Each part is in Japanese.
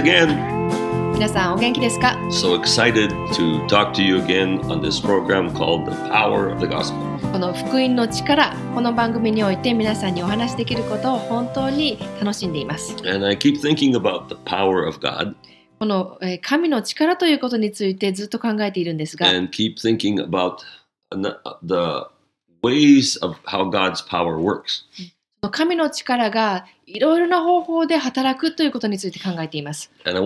again. 皆さんお元気ですか So excited to talk to you again on this program called The Power of the Gospel. この福音の力、この番組において皆さんにお話しできることを本当に楽しんでいます。And I keep thinking about the power of God この、えー神の力ということについてずっと考えているんですが、and keep thinking about an- the ways of how God's power works. 神の力がいろいろな方法で働くということについて考えています。今日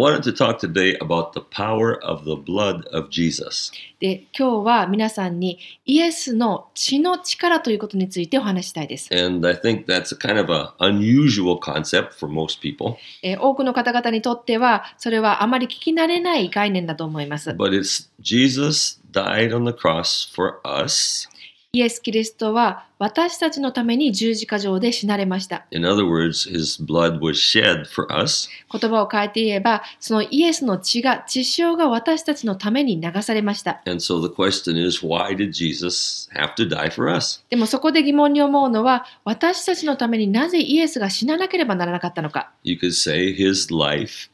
は皆さんにイエスの血の力ということについてお話したいです。多くの方々にとってはそれはあまり聞き慣れない概念だと思います。イエス・キリストは私たちのために十字架上で死なれました。words, 言葉を変えて言えば、そのイエスの血が、血潮が私たちのために流されました。so i s でもそこで疑問に思うのは、私たちのためになぜイエスが死ななければならなかったのか。You could say his life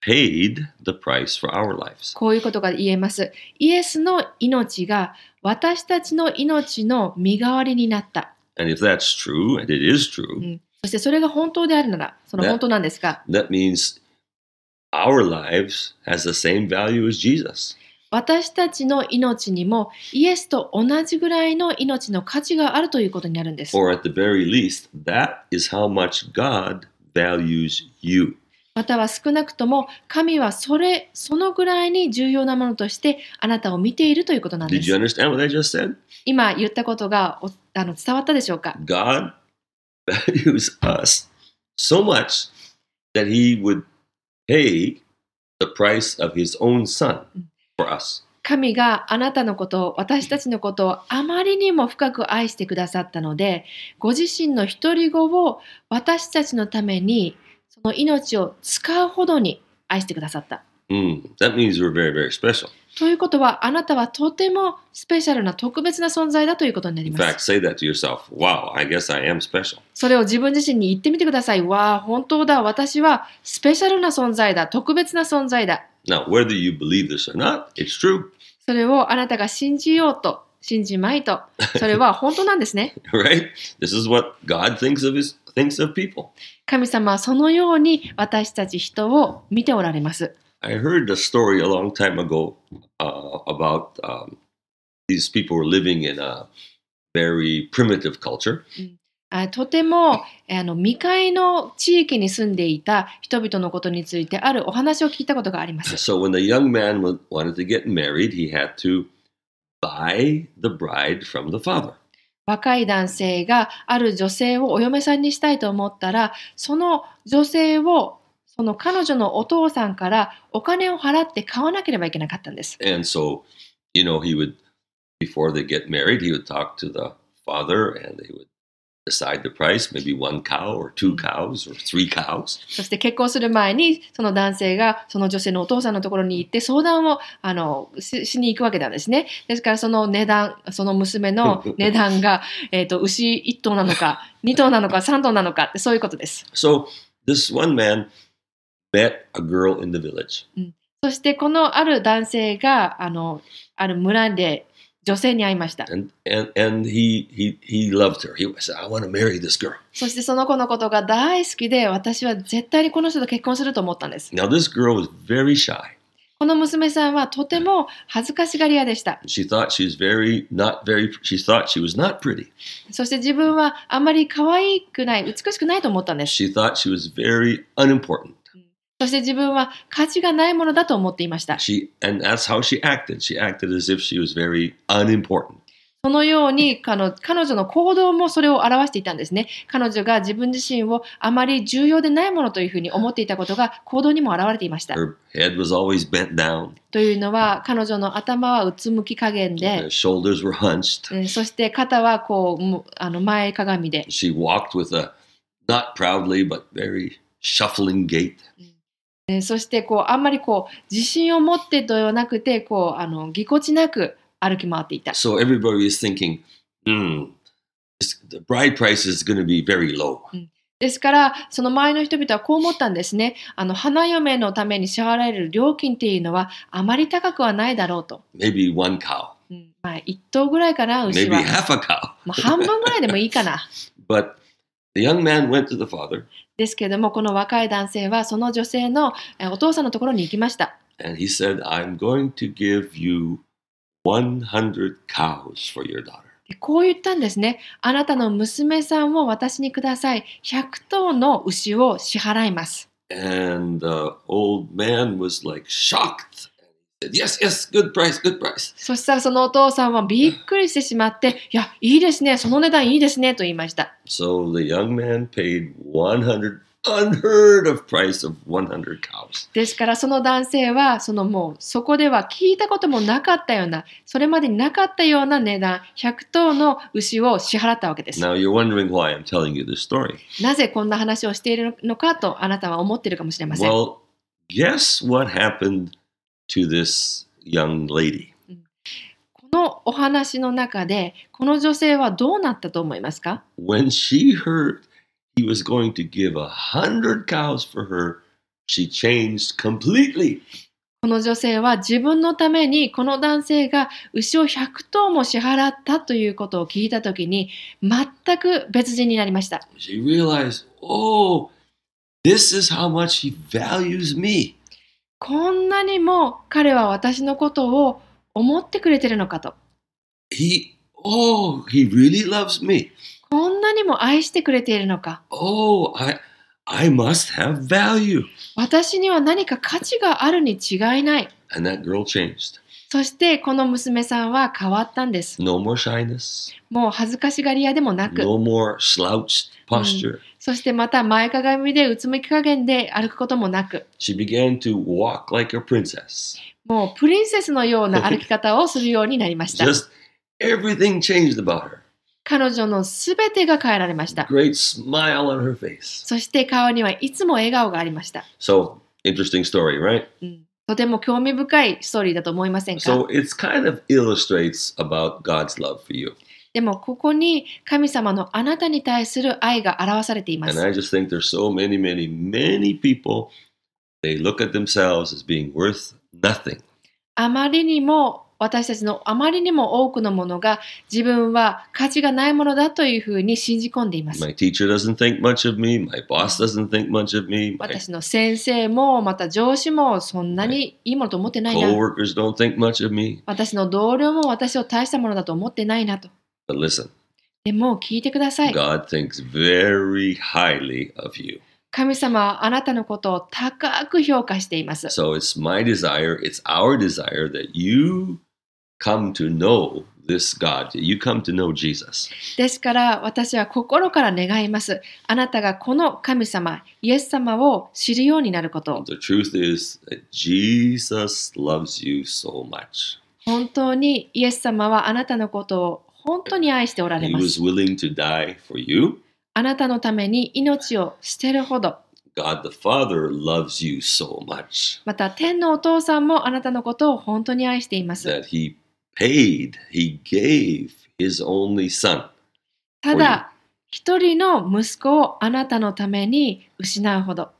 paid the price for our lives. こういうことが言えます。イエスの命が私たちの命の身代わりになった。And if that's true, and it is true,、うん、そしてそれが本当であるなら、その本当なんですが。That, that means our lives has the same value as Jesus. 私たちの命にもイエスと同じぐらいの命の価値があるということになるんです。Or at the very least, that is how much God values you. または少なくとも神はそれそのぐらいに重要なものとしてあなたを見ているということなんです。今言ったことがあの伝わったでしょうか God values us so much that he would pay the price of his own son for us. 神があなたのことを私たちのことをあまりにも深く愛してくださったのでご自身の独り子を私たちのためにその命を使うほどに愛してくださった。Mm, that means we're very, very special. ということは、あなたはとてもスペシャルな特別な存在だということになります。In fact, say that to yourself. Wow, I guess I am special. それを自分自身に言ってみてください。わあ、本当だ。私はスペシャルな存在だ。特別な存在だ。Now, whether you believe this or not, it's true. それをあなたが信じようと、信じまいと。それは本当なんですね。right? This is what God thinks of his thinks of people. 神様はそのように私たち人を見ておられます。I heard a story a long time ago、uh, about、um, these people were living in a very primitive culture. とてもあの未開の地域に住んでいた人々のことについてあるお話を聞いたことがあります。So when the young man wanted to get married, he had to buy the bride from the father. 若い男性がある女性をお嫁さんにしたいと思ったら、その女性をその彼女のお父さんからお金を払って買わなければいけなかったんです。And so, you know, he would, before they get married, he would talk to the father and they would decide the price, maybe one cow or two cows or three cows. そして結婚する前にその男性がその女性のお父さんのところに行って相談をあのししに行くわけなんですね。ですからその値段、その娘の 値段がえと牛1頭なのか、2頭なのか、3頭なのか、ってそういうことです。So, this one man met a girl in the village. そしてこのある男性があのある村で女性に会いました。そしてその子のことが大好きで、私は絶対にこの人と結婚すると思ったんです。この娘さんはとても恥ずかしがり屋でした。そして自分はあまり可愛くない、美しくないと思ったんです。そして自分は価値がないものだと思っていました。そのようにかの彼女の行動もそれを表していたんですね。彼女が自分自身をあまり重要でないものというふうに思っていたことが行動にも表れていました。というのは彼女の頭はうつむき加減で、そして肩はこうあの前かがみで。えそしてこうあんまりこう自信を持ってではなくてこうあのぎこちなく歩き回っていた。So everybody is thinking, mm, the bride price is going to be very low.、うんですから、その前の人々はこう思ったんですね。あの花嫁のために支払われる料金っていうのはあまり高くはないだろうと。Maybe one cow. まあ、頭ぐらいかな、牛は。Maybe half a cow. ま半分ぐらいでもいいかな。But The young man went to the father. ですけれども、この若い男性はその女性のお父さんのところに行きました。And he said, I'm going to give you 100 cows for your daughter. こう言ったんですね。あなたの娘さんを私にください。100頭の牛を支払います。And the old man was like shocked. Yes, yes, good price, good price. そしたらそのお父さんはびっくりしてしまって、いや、いいですね、その値段いいですねと言いました。So the young man paid 100 unheard of price of 100 cows. ですからその男性はそのもうそこでは聞いたこともなかったような、それまでになかったような値段、100頭の牛を支払ったわけです。Now you're wondering why I'm telling you this story. なぜこんな話をしているのかとあなたは思っているかもしれません。Well, guess what happened to this young lady. このお話の中で、この女性はどうなったと思いますか When she heard he was going to give a hundred cows for her, she changed completely. この女性は自分のためにこの男性が牛を100頭も支払ったということを聞いたときに全く別人になりました。She realized, oh, this is how much he values me. こんなにも彼は私のことを思ってくれてるのかと。He, oh, he really loves me. こんなにも愛してくれているのか。Oh, I, I must have value. 私には何か価値があるに違いない。And that girl changed. そしてこの娘さんは変わったんです。No more shyness. もう恥ずかしがり屋でもなく。No more slouched posture.、うん、そしてまた前かがみでうつむき加減で歩くこともなく。She began to walk like a princess. もうプリンセスのような歩き方をするようになりました。Just everything changed about her. 彼女のすべてが変えられました。Great smile on her face. そして顔にはいつも笑顔がありました。So, interesting story, right?、うんとても興味深いストーリーだと思いませんか So it's kind of illustrates about God's love for you. でもここに神様のあなたに対する愛が表されています。And I just think there's so many, many, many people, they look at themselves as being worth nothing. あまりにも私たちのあまりにも多くのものが自分は価値がないものだというふうに信じ込んでいます。私の先生もまた上司もそんなにいいものと思ってないな。Co-workers don't think much 私の同僚も私を大したものだと思ってないなと。でも聞いてください。God thinks very highly of you. 神様あなたのことを高く評価しています。So it's my desire, it's o u come to know this God. You come to know Jesus. ですから私は心から願います。あなたがこの神様、イエス様を知るようになること The truth is that Jesus loves you so much. 本当にイエス様はあなたのことを本当に愛しておられます。He was willing to die for you. あなたのために命を捨てるほど。God the Father loves you so much. また天のお父さんもあなたのことを本当に愛しています。That he paid, he gave his only son. ただ、一人の息子をあなたのために失うほど。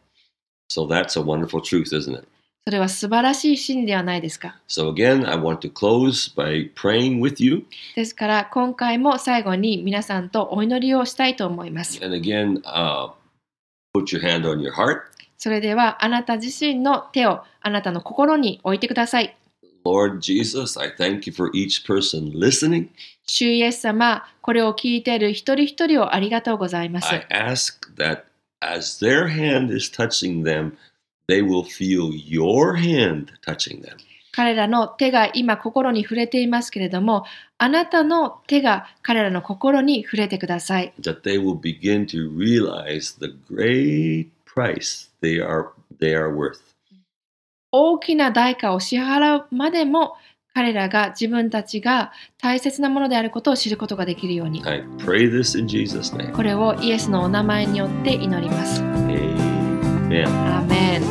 So that's a wonderful truth, isn't it? それは素晴らしい真理ではないですか。So again, I want to close by praying with you. ですから、今回も最後に皆さんとお祈りをしたいと思います。And again,、uh, put your hand on your heart. それでは、あなた自身の手をあなたの心に置いてください。Lord Jesus, I thank you for each person listening. 主イエス様、これを聞いている一人一人をありがとうございます。I ask that as their hand is touching them, they will feel your hand touching them. 彼らの手が今心に触れていますけれども、あなたの手が彼らの心に触れてください。That they will begin to realize the great price they are, they are worth. 大きな代価を支払うまでも彼らが自分たちが大切なものであることを知ることができるように。I pray this in Jesus name. これをイエスのお名前によって祈ります。Amen. Amen.